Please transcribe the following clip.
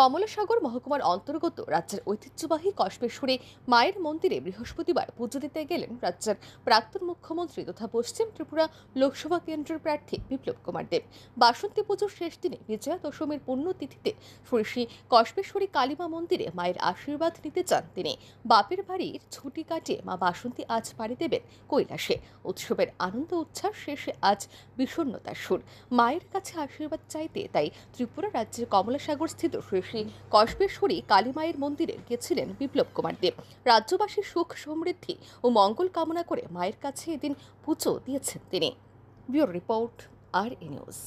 কমলাসাগর মহকুমার অন্তর্গত রাজ্যের ঐতিহ্যবাহী কসবেশ্বরে মায়ের মন্দিরে বৃহস্পতিবার পুজো দিতে গেলেন রাজ্যের প্রাক্তন মুখ্যমন্ত্রী তথা পশ্চিম ত্রিপুরা লোকসভা কেন্দ্রের প্রার্থী বিপ্লব কুমার দেব বাসন্তী পুজোর শেষ দিনে বিজয়া দশমীর পুণ্যতিথিতে শ্রী কসবেশ্বরী কালিমা মন্দিরে মায়ের আশীর্বাদ নিতে চান তিনি বাপের বাড়ির ছুটি কাটিয়ে মা বাসন্তী আজ পাড়ি দেবেন কৈলাসে উৎসবের আনন্দ উচ্ছ্বাস শেষে আজ বিষণ্ণতার সুর মায়ের কাছে আশীর্বাদ চাইতে তাই ত্রিপুরা রাজ্যের কমলাসাগর স্থিত শ্রী পাশাপাশি কসবেশ্বরী কালীমায়ের মন্দিরে গেছিলেন বিপ্লব কুমার দেব রাজ্যবাসীর সুখ সমৃদ্ধি ও মঙ্গল কামনা করে মায়ের কাছে এদিন পুজো দিয়েছেন তিনি ব্যুরো রিপোর্ট আর এ নিউজ